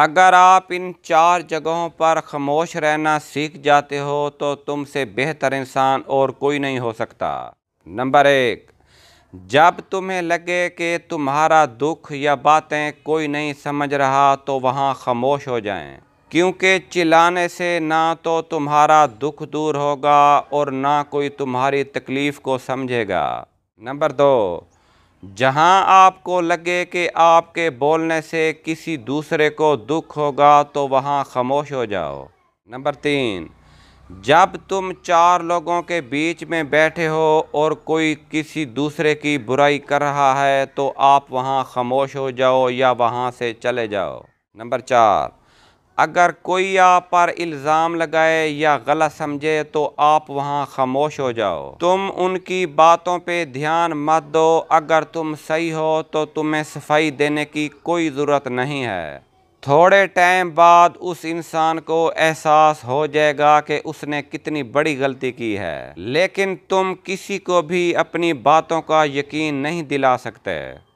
अगर आप इन चार जगहों पर खामोश रहना सीख जाते हो तो तुमसे बेहतर इंसान और कोई नहीं हो सकता नंबर एक जब तुम्हें लगे कि तुम्हारा दुख या बातें कोई नहीं समझ रहा तो वहाँ खामोश हो जाएं क्योंकि चिल्लाने से ना तो तुम्हारा दुख दूर होगा और ना कोई तुम्हारी तकलीफ़ को समझेगा नंबर दो जहां आपको लगे कि आपके बोलने से किसी दूसरे को दुख होगा तो वहां खामोश हो जाओ नंबर तीन जब तुम चार लोगों के बीच में बैठे हो और कोई किसी दूसरे की बुराई कर रहा है तो आप वहां खामोश हो जाओ या वहां से चले जाओ नंबर चार अगर कोई आप पर इल्ज़ाम लगाए या गलत समझे तो आप वहाँ खामोश हो जाओ तुम उनकी बातों पे ध्यान मत दो अगर तुम सही हो तो तुम्हें सफाई देने की कोई ज़रूरत नहीं है थोड़े टाइम बाद उस इंसान को एहसास हो जाएगा कि उसने कितनी बड़ी गलती की है लेकिन तुम किसी को भी अपनी बातों का यकीन नहीं दिला सकते